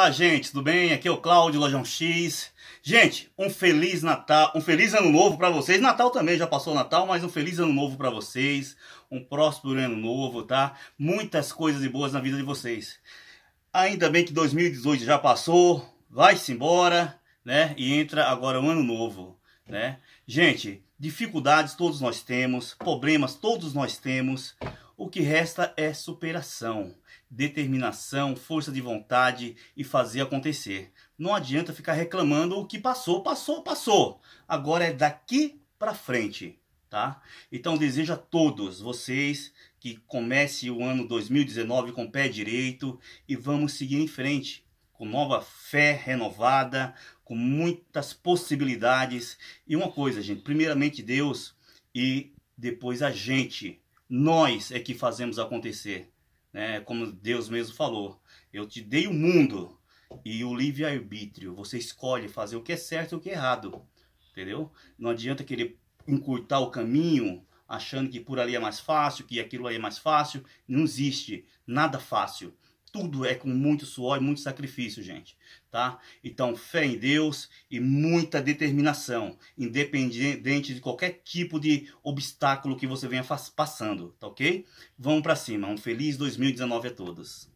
Olá, gente, tudo bem? Aqui é o Cláudio Lojão X. Gente, um feliz Natal, um feliz ano novo para vocês. Natal também já passou Natal, mas um feliz ano novo para vocês. Um próspero ano novo, tá? Muitas coisas boas na vida de vocês. Ainda bem que 2018 já passou, vai-se embora, né? E entra agora um ano novo, né? Gente, dificuldades todos nós temos, problemas todos nós temos. O que resta é superação, determinação, força de vontade e fazer acontecer. Não adianta ficar reclamando o que passou, passou, passou. Agora é daqui para frente, tá? Então desejo a todos vocês que comece o ano 2019 com o pé direito e vamos seguir em frente com nova fé renovada, com muitas possibilidades. E uma coisa, gente, primeiramente Deus e depois a gente nós é que fazemos acontecer. Né? Como Deus mesmo falou: Eu te dei o mundo e o livre-arbítrio. Você escolhe fazer o que é certo e o que é errado. Entendeu? Não adianta querer encurtar o caminho achando que por ali é mais fácil, que aquilo ali é mais fácil. Não existe nada fácil tudo é com muito suor e muito sacrifício, gente, tá? Então, fé em Deus e muita determinação, independente de qualquer tipo de obstáculo que você venha passando, tá ok? Vamos para cima, um feliz 2019 a todos.